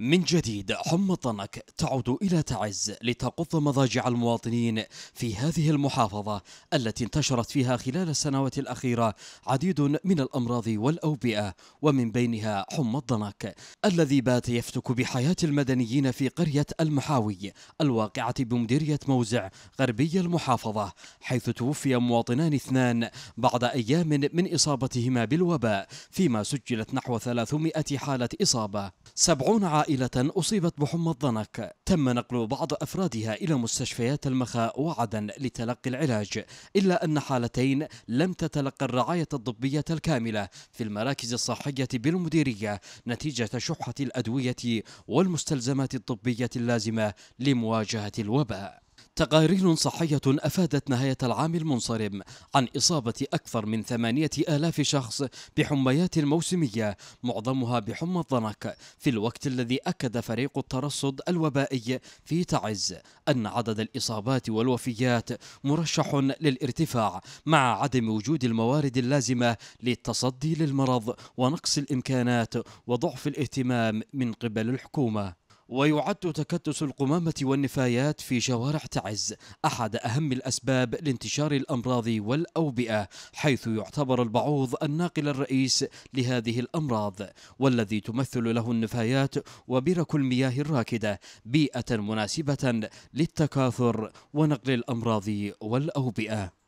من جديد حمى طنك تعود إلى تعز لتقض مضاجع المواطنين في هذه المحافظة التي انتشرت فيها خلال السنوات الأخيرة عديد من الأمراض والأوبئة ومن بينها حمى الضنك الذي بات يفتك بحياة المدنيين في قرية المحاوي الواقعة بمديرية موزع غربي المحافظة حيث توفي مواطنان اثنان بعد أيام من إصابتهما بالوباء فيما سجلت نحو 300 حالة إصابة 70 عائلة عائلة أصيبت بحمى الضنك تم نقل بعض أفرادها إلى مستشفيات المخاء وعدن لتلقي العلاج إلا أن حالتين لم تتلقى الرعاية الطبية الكاملة في المراكز الصحية بالمديرية نتيجة شحة الأدوية والمستلزمات الطبية اللازمة لمواجهة الوباء تقارير صحية أفادت نهاية العام المنصرم عن إصابة أكثر من ثمانية آلاف شخص بحميات موسمية معظمها بحمى الضنك في الوقت الذي أكد فريق الترصد الوبائي في تعز أن عدد الإصابات والوفيات مرشح للارتفاع مع عدم وجود الموارد اللازمة للتصدي للمرض ونقص الإمكانات وضعف الاهتمام من قبل الحكومة ويعد تكدس القمامة والنفايات في شوارع تعز أحد أهم الأسباب لانتشار الأمراض والأوبئة حيث يعتبر البعوض الناقل الرئيس لهذه الأمراض والذي تمثل له النفايات وبرك المياه الراكدة بيئة مناسبة للتكاثر ونقل الأمراض والأوبئة